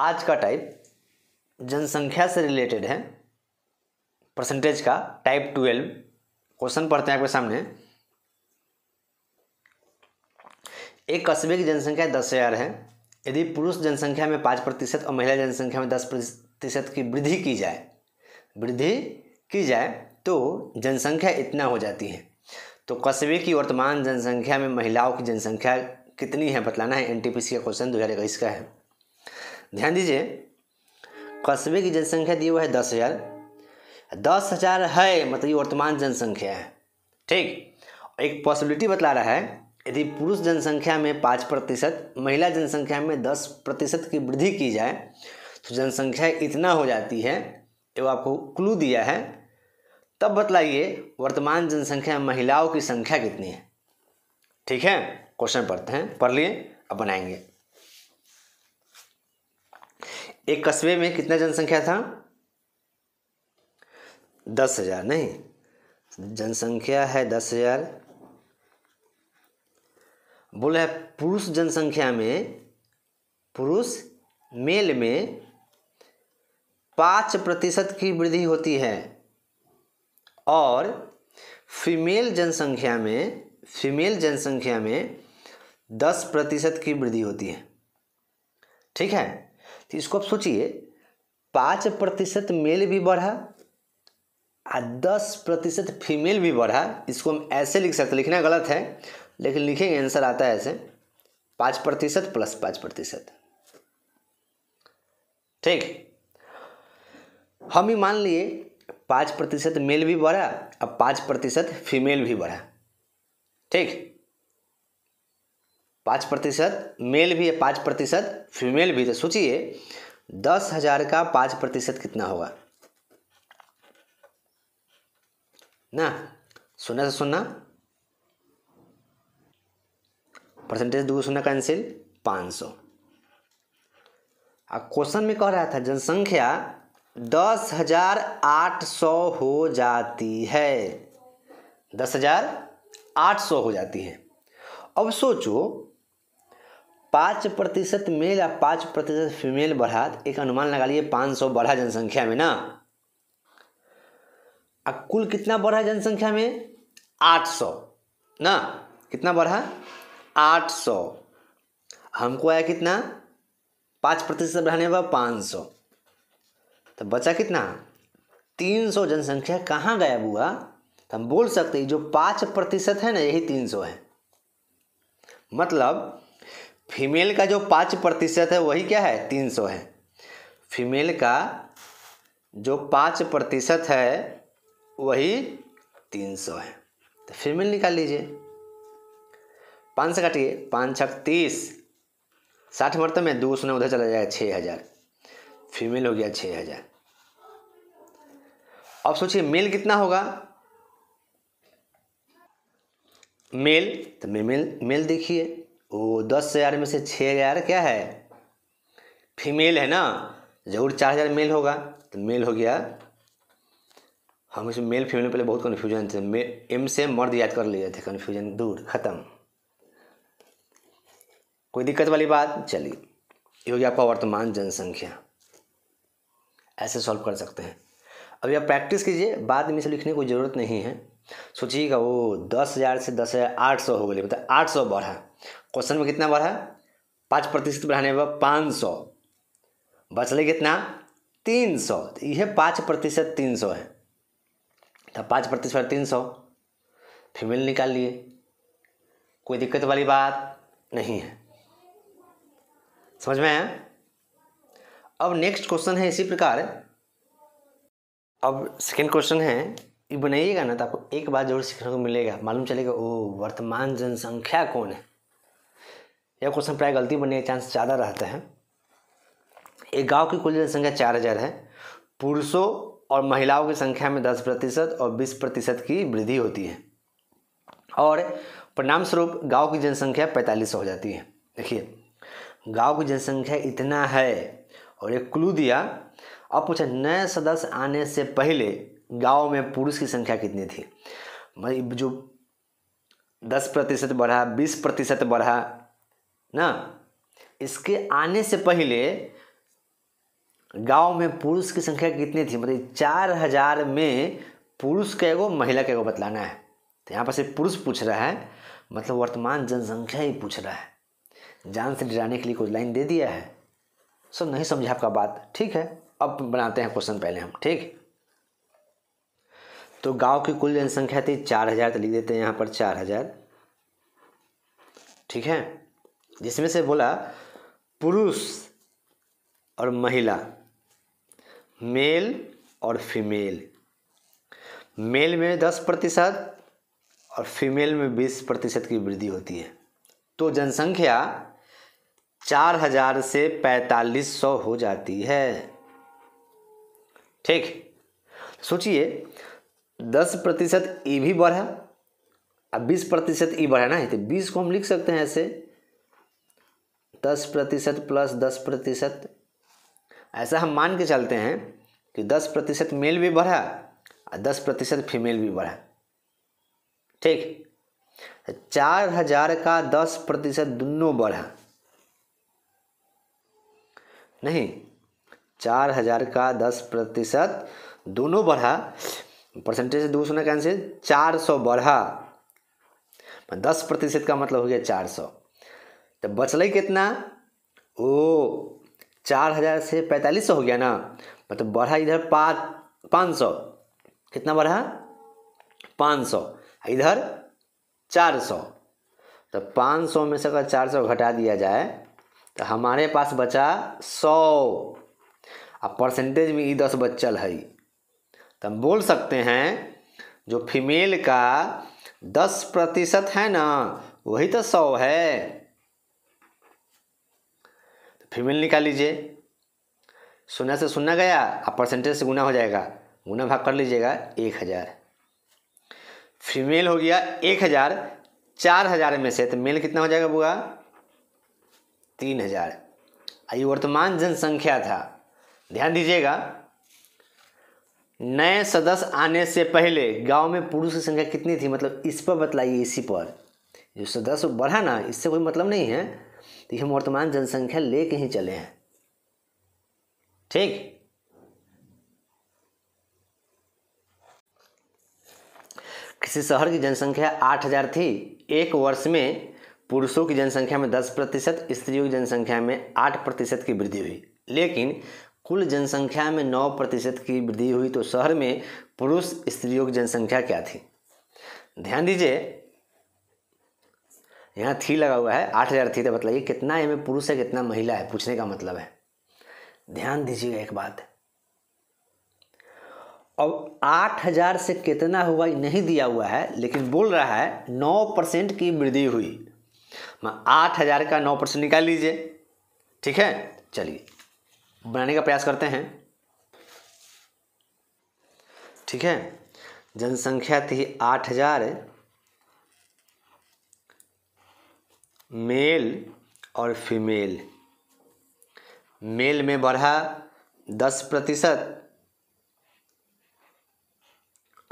आज का टाइप जनसंख्या से रिलेटेड है परसेंटेज का टाइप ट्वेल्व क्वेश्चन पढ़ते हैं आपके सामने एक कस्बे की जनसंख्या दस हज़ार है यदि पुरुष जनसंख्या में पाँच प्रतिशत और महिला जनसंख्या में दस प्रतिशत की वृद्धि की जाए वृद्धि की जाए तो जनसंख्या इतना हो जाती है तो कस्बे की वर्तमान जनसंख्या में महिलाओं की जनसंख्या कितनी है बतलाना है एनटीपीसी का क्वेश्चन दो हज़ार इक्कीस का है ध्यान दीजिए कस्बे की जनसंख्या दी हुआ है दस हज़ार दस हज़ार है मतलब ये वर्तमान जनसंख्या है ठीक एक पॉसिबिलिटी बतला रहा है यदि पुरुष जनसंख्या में पाँच प्रतिशत महिला जनसंख्या में दस प्रतिशत की वृद्धि की जाए तो जनसंख्या इतना हो जाती है जो आपको क्लू दिया है तब बतलाइए वर्तमान जनसंख्या महिलाओं की संख्या कितनी है ठीक है क्वेश्चन पढ़ते हैं पढ़ लिए अब बनाएंगे एक कस्बे में कितना जनसंख्या था दस हजार नहीं जनसंख्या है दस हजार बोला है पुरुष जनसंख्या में पुरुष मेल में पाँच प्रतिशत की वृद्धि होती है और फीमेल जनसंख्या में फीमेल जनसंख्या में दस प्रतिशत की वृद्धि होती है ठीक है तो इसको आप सोचिए पाँच प्रतिशत मेल भी बढ़ा और दस प्रतिशत फीमेल भी बढ़ा इसको हम ऐसे लिख सकते लिखना गलत है लेकिन लिखेंगे आंसर आता है ऐसे पाँच प्रतिशत प्लस पाँच प्रतिशत ठीक हम ही मान लिए पाँच प्रतिशत मेल भी बढ़ा और पाँच प्रतिशत फीमेल भी बढ़ा ठीक पाँच प्रतिशत मेल भी है पाँच प्रतिशत फीमेल भी है तो सोचिए दस हजार का पाँच प्रतिशत कितना होगा ना सुनना से तो सुनना परसेंटेज दो सुनना कैंसिल पाँच सौ क्वेश्चन में कह रहा था जनसंख्या दस हजार आठ सौ हो जाती है दस हजार आठ सौ हो जाती है अब सोचो पाँच प्रतिशत मेल या पाँच प्रतिशत फीमेल बढ़ा एक अनुमान लगा लिए पाँच सौ बढ़ा जनसंख्या में ना अब कुल कितना बढ़ा जनसंख्या में आठ सौ न कितना बढ़ा आठ सौ हमको आया कितना पाँच प्रतिशत बढ़ाने पर पाँच सौ तो बचा कितना तीन सौ जनसंख्या कहाँ गायब हुआ तो हम बोल सकते हैं जो पाँच प्रतिशत है ना यही तीन सौ है मतलब फीमेल का जो पाँच प्रतिशत है वही क्या है तीन सौ है फीमेल का जो पाँच प्रतिशत है वही तीन सौ है तो फीमेल निकाल लीजिए पाँच से काटिए पाँच छक तीस साठ मर्त में दो शून्य उधर चला जाएगा छः हज़ार फीमेल हो गया छः हज़ार अब सोचिए मेल कितना होगा मेल तो मेल मेल देखिए वो दस हज़ार में से छः हज़ार क्या है फीमेल है ना जरूर चार हज़ार मेल होगा तो मेल हो गया हम इसमें मेल फीमेल में पहले बहुत कन्फ्यूजन थे मे एम से मर्द याद कर लिए थे कन्फ्यूजन दूर ख़त्म कोई दिक्कत वाली बात चलिए ये हो गया आपका वर्तमान जनसंख्या ऐसे सॉल्व कर सकते हैं अभी आप प्रैक्टिस कीजिए बाद में इसे लिखने की ज़रूरत नहीं है सोचिएगा वो दस हज़ार से दस हज़ार आठ सौ हो गए मतलब आठ सौ बढ़ा क्वेश्चन में कितना बढ़ा पाँच प्रतिशत बढ़ाने पर पाँच सौ बचले कितना तीन सौ तो यह पाँच प्रतिशत तीन सौ है तो पाँच प्रतिशत तीन सौ फीमेल निकाल लिए कोई दिक्कत वाली बात नहीं है समझ में आया अब नेक्स्ट क्वेश्चन है इसी प्रकार अब सेकेंड क्वेश्चन है ये बनाइएगा ना तो आपको एक बात जरूर सीखने को मिलेगा मालूम चलेगा ओ वर्तमान जनसंख्या कौन है यह क्वेश्चन प्राय गलती बनने के चांस ज़्यादा रहते हैं एक गांव की कुल जनसंख्या चार हज़ार है पुरुषों और महिलाओं की संख्या में दस प्रतिशत और बीस प्रतिशत की वृद्धि होती है और परिणाम स्वरूप गांव की जनसंख्या पैंतालीस हो जाती है देखिए गांव की जनसंख्या इतना है और एक क्लू दिया अब पूछा नए सदस्य आने से पहले गांव में पुरुष की संख्या कितनी थी मतलब जो दस प्रतिशत बढ़ा बीस प्रतिशत बढ़ा ना इसके आने से पहले गांव में पुरुष की संख्या कितनी थी मतलब चार हजार में पुरुष का एगो महिला का एगो बतलाना है तो यहाँ पर से पुरुष पूछ रहा है मतलब वर्तमान जनसंख्या ही पूछ रहा है जान से डराने के लिए कुछ लाइन दे दिया है सब नहीं समझा आपका बात ठीक है अब बनाते हैं क्वेश्चन पहले हम ठीक तो गांव की कुल जनसंख्या थी चार हजार तो लिख देते हैं यहाँ पर चार हजार ठीक है जिसमें से बोला पुरुष और महिला मेल और फीमेल मेल में दस प्रतिशत और फीमेल में बीस प्रतिशत की वृद्धि होती है तो जनसंख्या चार हजार से पैंतालीस सौ हो जाती है ठीक सोचिए दस प्रतिशत ई भी बढ़ा अब बीस प्रतिशत ई बढ़ा ना है तो बीस को हम लिख सकते हैं ऐसे दस प्रतिशत प्लस दस प्रतिशत ऐसा हम मान के चलते हैं कि दस प्रतिशत मेल भी बढ़ा और दस प्रतिशत फीमेल भी बढ़ा ठीक चार हजार का दस प्रतिशत दोनों बढ़ा नहीं चार हजार का दस प्रतिशत दोनों बढ़ा परसेंटेज से दूसरा कैंसिल चार सौ बढ़ा दस प्रतिशत का मतलब हो गया चार सौ तो बचल कितना ओ चार हज़ार से पैंतालीस सौ हो गया ना मतलब बढ़ा इधर पाँच पाँच सौ कितना बढ़ा पाँच सौ इधर चार सौ तो पाँच सौ में से अगर चार सौ घटा दिया जाए तो हमारे पास बचा सौ अब परसेंटेज में ई दस बचल है तो हम बोल सकते हैं जो फीमेल का दस प्रतिशत है ना वही तो सौ है फीमेल निकाल लीजिए सुना से सुना गया और परसेंटेज से गुना हो जाएगा गुना भाग कर लीजिएगा एक हज़ार फीमेल हो गया एक हज़ार चार हज़ार में से तो मेल कितना हो जाएगा बुआ तीन हज़ार आई वर्तमान जनसंख्या था ध्यान दीजिएगा नए सदस्य आने से पहले गांव में पुरुष की संख्या कितनी थी मतलब इस पर बतलाइए इसी पर जो सदस्य बढ़ा ना इससे कोई मतलब नहीं है तो वर्तमान जनसंख्या लेके ही चले हैं ठीक किसी शहर की जनसंख्या आठ हजार थी एक वर्ष में पुरुषों की जनसंख्या में दस प्रतिशत स्त्रियों की जनसंख्या में आठ प्रतिशत की वृद्धि हुई लेकिन कुल जनसंख्या में नौ प्रतिशत की वृद्धि हुई तो शहर में पुरुष स्त्रियों की जनसंख्या क्या थी ध्यान दीजिए यहाँ थी लगा हुआ है आठ हज़ार थी तो बताइए कितना एम पुरुष है कितना महिला है पूछने का मतलब है ध्यान दीजिएगा एक बात अब आठ हज़ार से कितना हुआ नहीं दिया हुआ है लेकिन बोल रहा है नौ परसेंट की वृद्धि हुई आठ हज़ार का नौ परसेंट निकाल लीजिए ठीक है चलिए बनाने का प्रयास करते हैं ठीक है जनसंख्या थी आठ हज़ार मेल और फीमेल मेल में बढ़ा दस प्रतिशत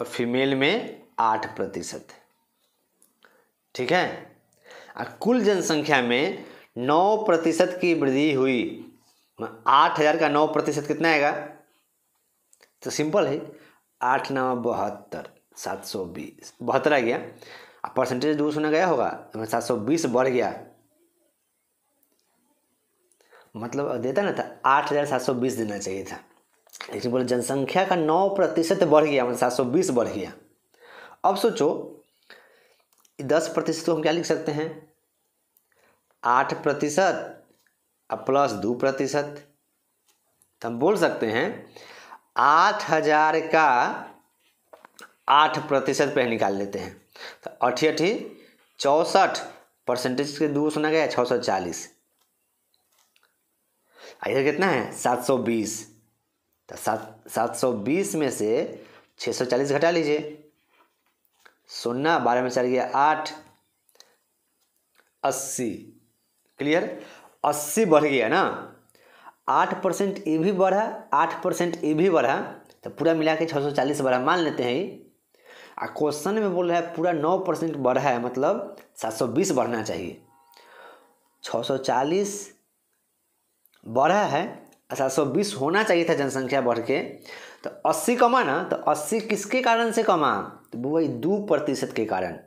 और फीमेल में आठ प्रतिशत ठीक है और कुल जनसंख्या में नौ प्रतिशत की वृद्धि हुई आठ हजार का नौ प्रतिशत कितना आएगा तो सिंपल है आठ नौ बहत्तर सात सौ बीस बहत्तर आ गया अब परसेंटेज दो शून्य गया होगा तो सात सौ बीस बढ़ गया मतलब देता ना था आठ हज़ार सात सौ बीस देना चाहिए था लेकिन बोले जनसंख्या का नौ प्रतिशत बढ़ गया मतलब सात सौ बीस बढ़ गया अब सोचो दस प्रतिशत को हम क्या लिख सकते हैं आठ प्रतिशत और प्लस दो प्रतिशत तो हम बोल सकते हैं आठ हजार का आठ प्रतिशत पे निकाल लेते हैं तो अठी अठी चौसठ परसेंटेज के दो सुना गया छः सौ चालीस इधर कितना है सात सौ बीस तो सात सात सौ बीस में से छः सौ चालीस घटा लीजिए सुनना बारह में चल गया आठ अस्सी क्लियर अस्सी बढ़ गया ना आठ परसेंट ये भी बढ़ा आठ परसेंट ये भी बढ़ा तो पूरा मिला के छः सौ चालीस बढ़ा मान लेते हैं आ क्वेश्चन में बोल रहा है पूरा नौ परसेंट बढ़ा है मतलब सात सौ बीस बढ़ना चाहिए छः सौ चालीस बढ़ा है सात सौ बीस होना चाहिए था जनसंख्या बढ़ के तो अस्सी कमा ना तो अस्सी किसके कारण से कमा तो भाई दो प्रतिशत के कारण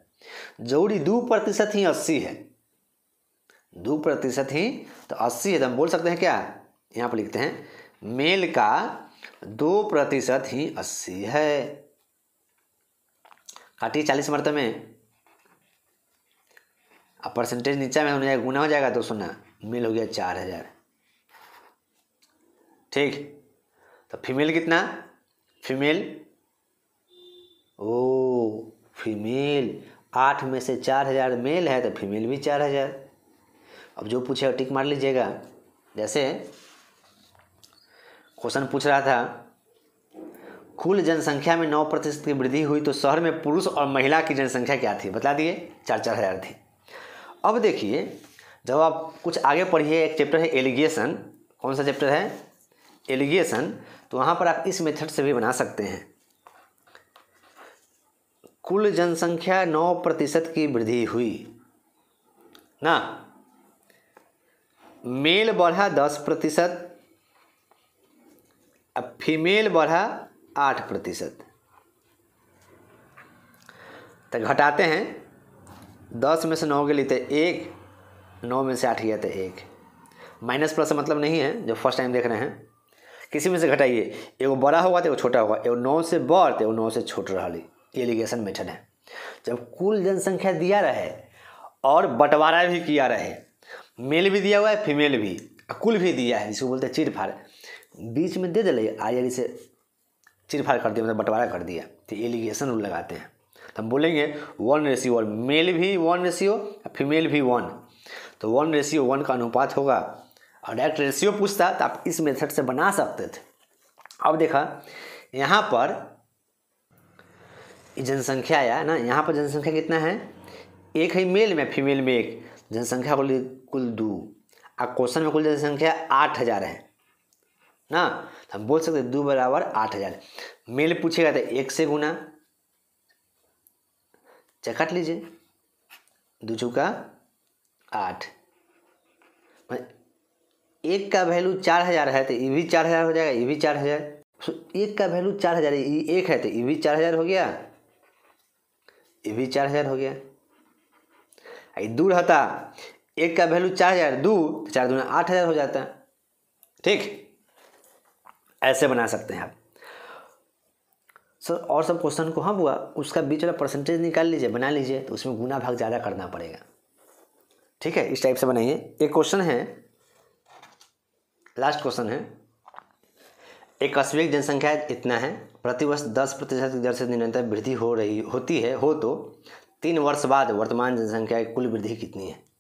जरूरी दो प्रतिशत ही अस्सी है दो प्रतिशत ही तो अस्सी है तो हम बोल सकते हैं क्या यहाँ पर लिखते हैं मेल का दो प्रतिशत ही अस्सी है हाँ, काटिए चालीस मरत में अब परसेंटेज नीचा में हो जाएगा गुना हो जाएगा तो सुना मेल हो गया चार हज़ार ठीक तो फीमेल कितना फीमेल ओ फीमेल आठ में से चार हज़ार मेल है तो फीमेल भी चार हज़ार अब जो पूछे टिक मार लीजिएगा जैसे क्वेश्चन पूछ रहा था कुल जनसंख्या में नौ प्रतिशत की वृद्धि हुई तो शहर में पुरुष और महिला की जनसंख्या क्या थी बता दिए चार चार हज़ार थी अब देखिए जब आप कुछ आगे पढ़िए एक चैप्टर है एलिगेशन कौन सा चैप्टर है एलिगेशन तो वहाँ पर आप इस मेथड से भी बना सकते हैं कुल जनसंख्या नौ प्रतिशत की वृद्धि हुई ना मेल बढ़ा दस प्रतिशत अब फीमेल बढ़ा आठ प्रतिशत तो घटाते हैं दस में से नौ के लिए तो एक नौ में से आठ गया तो एक माइनस प्लस मतलब नहीं है जो फर्स्ट टाइम देख रहे हैं किसी में से घटाइए एगो बड़ा होगा तो एगो छोटा होगा एगो नौ से बड़ तो एगो नौ से छोट रहा एलिगेशन मेथड है जब कुल जनसंख्या दिया रहे और बंटवारा भी किया रहे मेल भी दिया हुआ है फीमेल भी कुल भी दिया है जिसको बोलते हैं चीरफाड़ बीच में दे दिले आइए से चिरफाड़ कर दिया मतलब बंटवारा कर दिया तो एलिगेशन रूल लगाते हैं तो हम बोलेंगे वन रेशियो और मेल भी वन रेशियो फीमेल भी वन तो वन रेशियो वन का अनुपात होगा और डायरेक्ट रेशियो पूछता तो आप इस मेथड से बना सकते थे अब देखा यहाँ पर जनसंख्या आया ना यहाँ पर जनसंख्या कितना है एक है मेल में फीमेल में एक जनसंख्या बोली कुल दो और क्वेश्चन में कुल जनसंख्या आठ हज़ार है ना तो हम बोल सकते दो बराबर आठ हज़ार मेल पूछेगा तो एक से गुना काट लीजिए दो चुका आठ एक का वैल्यू चार हज़ार है तो ये भी चार हज़ार हो जाएगा ये भी चार हज़ार एक का वैल्यू चार हज़ार ये एक है तो ये भी चार हज़ार हो गया ये भी चार हज़ार हो गया दू रहता एक का वैल्यू चार हज़ार दू तो चार दूना आठ हज़ार हो जाता ठीक ऐसे बना सकते हैं आप सर और सब क्वेश्चन को हम हुआ उसका बीच वाला परसेंटेज निकाल लीजिए बना लीजिए तो उसमें गुना भाग ज़्यादा करना पड़ेगा ठीक है इस टाइप से बनाइए एक क्वेश्चन है लास्ट क्वेश्चन है एक वास्तविक जनसंख्या इतना है प्रतिवर्ष दस प्रतिशत की दर से निरंतर वृद्धि हो रही होती है हो तो तीन वर्ष बाद वर्तमान जनसंख्या की कुल वृद्धि कितनी है